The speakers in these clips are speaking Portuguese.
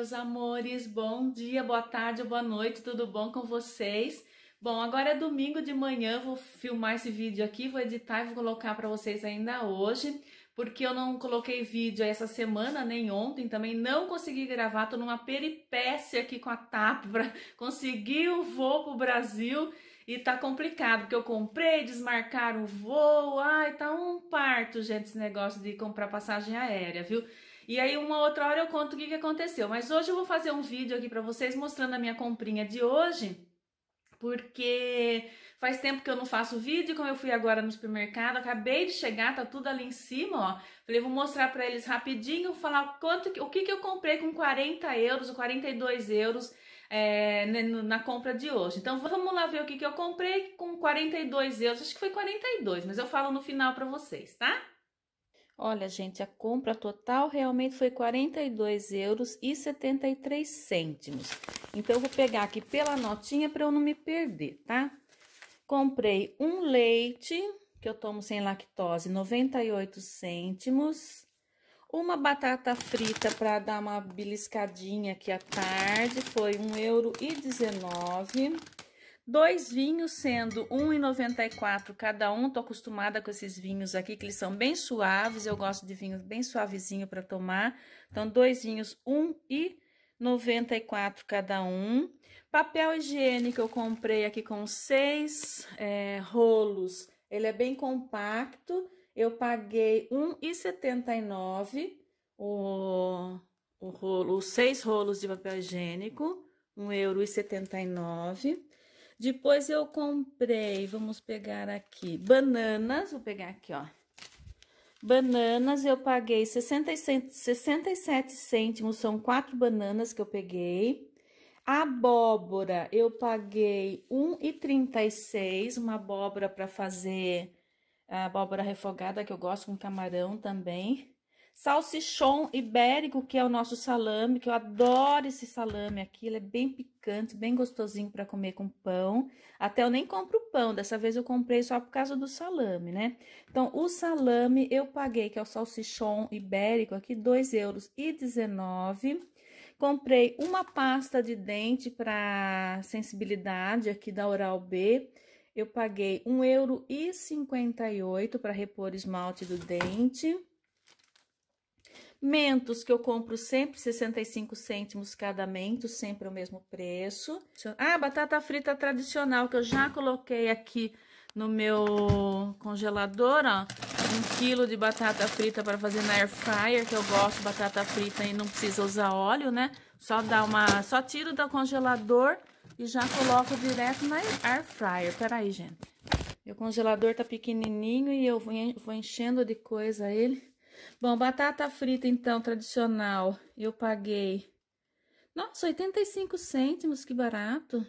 meus amores. Bom dia, boa tarde, boa noite, tudo bom com vocês? Bom, agora é domingo de manhã, vou filmar esse vídeo aqui, vou editar e vou colocar para vocês ainda hoje, porque eu não coloquei vídeo essa semana nem ontem, também não consegui gravar, tô numa peripécia aqui com a TAP para conseguir o voo pro Brasil. E tá complicado, porque eu comprei, desmarcaram o voo. Ai, tá um parto, gente, esse negócio de comprar passagem aérea, viu? E aí uma outra hora eu conto o que, que aconteceu. Mas hoje eu vou fazer um vídeo aqui para vocês mostrando a minha comprinha de hoje, porque Faz tempo que eu não faço vídeo, como eu fui agora no supermercado, acabei de chegar, tá tudo ali em cima, ó. Falei, vou mostrar para eles rapidinho, falar quanto, o que, que eu comprei com 40 euros ou 42 euros é, né, na compra de hoje. Então vamos lá ver o que, que eu comprei com 42 euros, acho que foi 42, mas eu falo no final para vocês, tá? Olha, gente, a compra total realmente foi 42 euros e 73 cêntimos. Então, eu vou pegar aqui pela notinha para eu não me perder, tá? Comprei um leite, que eu tomo sem lactose, 98 cêntimos. Uma batata frita para dar uma beliscadinha aqui à tarde, foi R$ 1,19. Dois vinhos, sendo R$1,94 cada um. Tô acostumada com esses vinhos aqui, que eles são bem suaves. Eu gosto de vinho bem suavezinho para tomar. Então, dois vinhos, e 94 cada um. Papel higiênico eu comprei aqui com seis é, rolos. Ele é bem compacto. Eu paguei R$1,79 o, o rolo, os seis rolos de papel higiênico, R$1,79. Depois eu comprei, vamos pegar aqui, bananas, vou pegar aqui, ó, Bananas eu paguei 67 cêntimos, são quatro bananas que eu peguei. Abóbora eu paguei 1,36, uma abóbora para fazer a abóbora refogada que eu gosto com camarão também. Salsichon ibérico, que é o nosso salame, que eu adoro esse salame aqui, ele é bem picante, bem gostosinho para comer com pão. Até eu nem compro pão, dessa vez eu comprei só por causa do salame, né? Então, o salame eu paguei, que é o salsichon ibérico aqui, 2,19 euros. Comprei uma pasta de dente para sensibilidade aqui da Oral B, eu paguei 1,58 euro para repor esmalte do dente. Mentos, que eu compro sempre 65 cêntimos cada mento, sempre o mesmo preço. Ah, batata frita tradicional, que eu já coloquei aqui no meu congelador, ó. Um quilo de batata frita para fazer na air fryer, que eu gosto de batata frita e não precisa usar óleo, né? Só dá uma, só tiro do congelador e já coloco direto na air fryer. Peraí, gente. Meu congelador tá pequenininho e eu vou enchendo de coisa ele. Bom, batata frita, então, tradicional, eu paguei... Nossa, 85 cêntimos, que barato.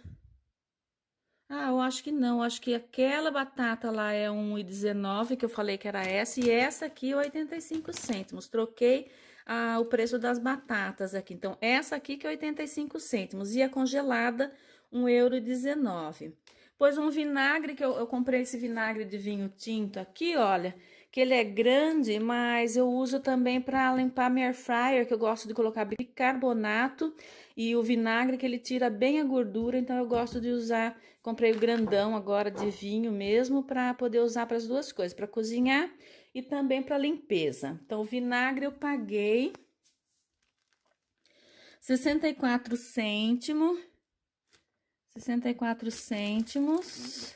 Ah, eu acho que não, acho que aquela batata lá é 1,19, que eu falei que era essa, e essa aqui é 85 cêntimos. Troquei ah, o preço das batatas aqui. Então, essa aqui que é 85 cêntimos, e a congelada, 1,19 euro. Pois um vinagre, que eu, eu comprei esse vinagre de vinho tinto aqui, olha que ele é grande, mas eu uso também para limpar minha air fryer, que eu gosto de colocar bicarbonato e o vinagre que ele tira bem a gordura, então eu gosto de usar, comprei o grandão agora de vinho mesmo para poder usar para as duas coisas, para cozinhar e também para limpeza. Então o vinagre eu paguei 64 cêntimo, 64 cêntimos.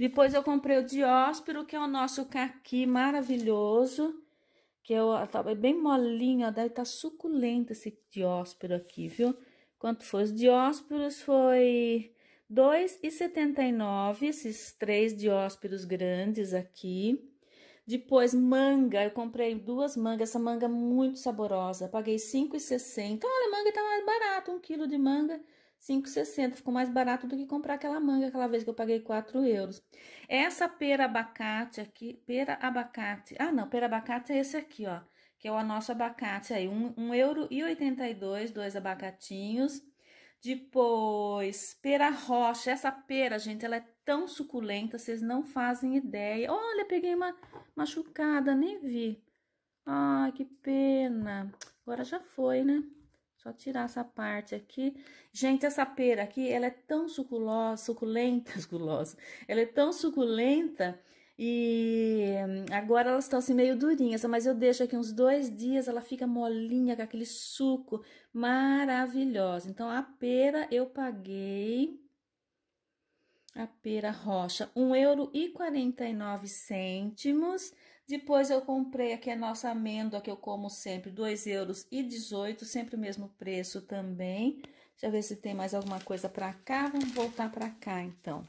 Depois eu comprei o dióspero, que é o nosso caqui maravilhoso, que eu, é bem molinho, ó, daí tá suculento esse dióspero aqui, viu? Quanto foi os dióspiros? Foi 2,79, esses três dióspiros grandes aqui. Depois, manga. Eu comprei duas mangas. Essa manga é muito saborosa. Paguei 5,60. Olha, a manga tá mais barata. Um quilo de manga, 5,60. Ficou mais barato do que comprar aquela manga aquela vez que eu paguei 4 euros. Essa pera abacate aqui, pera abacate. Ah, não, pera abacate é esse aqui, ó. Que é o nosso abacate aí. 1,82 um, euro, e dois abacatinhos. Depois, pera rocha. Essa pera, gente, ela é tão suculenta, vocês não fazem ideia. Olha, peguei uma machucada, nem vi. Ai, que pena. Agora já foi, né? Só tirar essa parte aqui. Gente, essa pera aqui, ela é tão suculosa, suculenta, suculosa. Ela é tão suculenta e hum, agora elas estão assim meio durinhas, mas eu deixo aqui uns dois dias, ela fica molinha com aquele suco maravilhoso. Então, a pera eu paguei a pera rocha, um euro e quarenta e nove cêntimos. Depois eu comprei aqui a nossa amêndoa, que eu como sempre, dois euros e dezoito, sempre o mesmo preço também. Deixa eu ver se tem mais alguma coisa para cá, vamos voltar para cá então.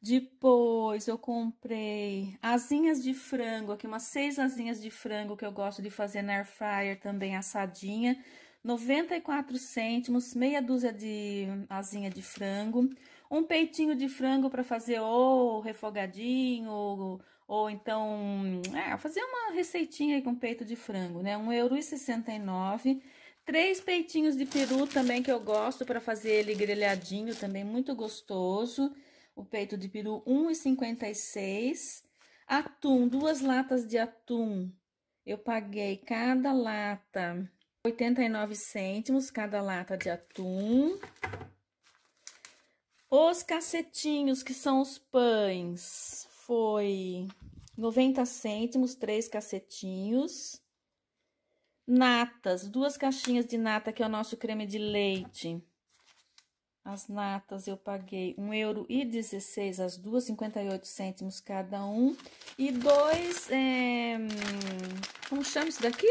Depois eu comprei asinhas de frango, aqui umas seis asinhas de frango que eu gosto de fazer na air fryer também assadinha. 94 cêntimos, meia dúzia de asinha de frango um peitinho de frango para fazer ou refogadinho, ou, ou então é, fazer uma receitinha com peito de frango, né? R$1,69. Três peitinhos de peru também que eu gosto para fazer ele grelhadinho também, muito gostoso. O peito de peru R$1,56. Atum, duas latas de atum. Eu paguei cada lata 89 cêntimos, cada lata de atum. Os cacetinhos, que são os pães, foi 90 cêntimos, três cacetinhos. Natas, duas caixinhas de nata, que é o nosso creme de leite. As natas eu paguei um euro e as duas, 58 cêntimos cada um. E dois, é... como chama isso daqui?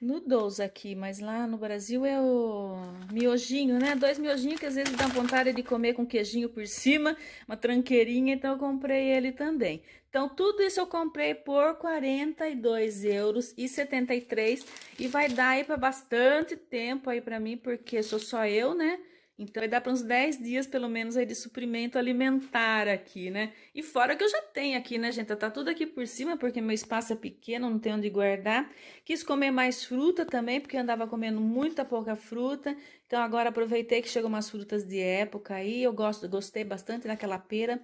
noodles aqui, mas lá no Brasil é o miojinho, né? Dois miojinhos que às vezes dá vontade de comer com queijinho por cima, uma tranqueirinha, então eu comprei ele também. Então, tudo isso eu comprei por 42 euros e 73 e vai dar aí para bastante tempo aí para mim, porque sou só eu, né? Então, vai dar para uns 10 dias, pelo menos, aí de suprimento alimentar aqui, né? E fora que eu já tenho aqui, né, gente? Tá tudo aqui por cima, porque meu espaço é pequeno, não tem onde guardar. Quis comer mais fruta também, porque eu andava comendo muita pouca fruta. Então, agora aproveitei que chegou umas frutas de época aí. Eu gosto, gostei bastante daquela pera.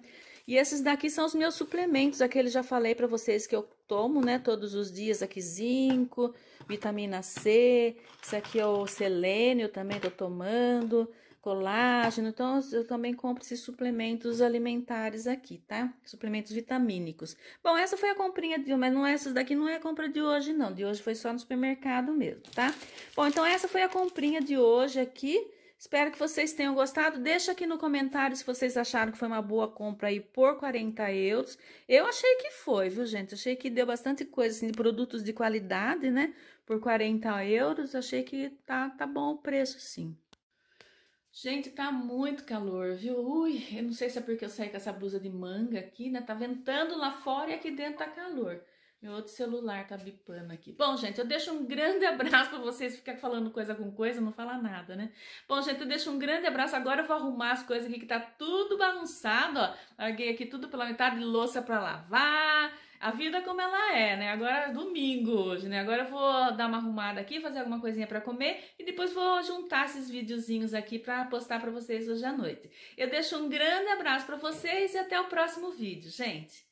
E esses daqui são os meus suplementos, aqueles já falei para vocês que eu tomo, né, todos os dias aqui zinco, vitamina C, isso aqui é o selênio também tô tomando colágeno. Então, eu também compro esses suplementos alimentares aqui, tá? Suplementos vitamínicos. Bom, essa foi a comprinha de hoje, mas não essas daqui não é a compra de hoje, não. De hoje foi só no supermercado mesmo, tá? Bom, então essa foi a comprinha de hoje aqui. Espero que vocês tenham gostado. Deixa aqui no comentário se vocês acharam que foi uma boa compra aí por 40 euros. Eu achei que foi, viu, gente? Achei que deu bastante coisa, assim, de produtos de qualidade, né? Por 40 euros, achei que tá, tá bom o preço, sim. Gente, tá muito calor, viu? Ui, eu não sei se é porque eu saí com essa blusa de manga aqui, né? Tá ventando lá fora e aqui dentro tá calor. Meu outro celular tá bipando aqui. Bom, gente, eu deixo um grande abraço para vocês ficar falando coisa com coisa, não falar nada, né? Bom, gente, eu deixo um grande abraço. Agora eu vou arrumar as coisas aqui que tá tudo bagunçado, ó. Larguei aqui tudo pela metade, louça para lavar, a vida como ela é, né? Agora é domingo hoje, né? Agora eu vou dar uma arrumada aqui, fazer alguma coisinha para comer e depois vou juntar esses videozinhos aqui para postar para vocês hoje à noite. Eu deixo um grande abraço para vocês e até o próximo vídeo, gente.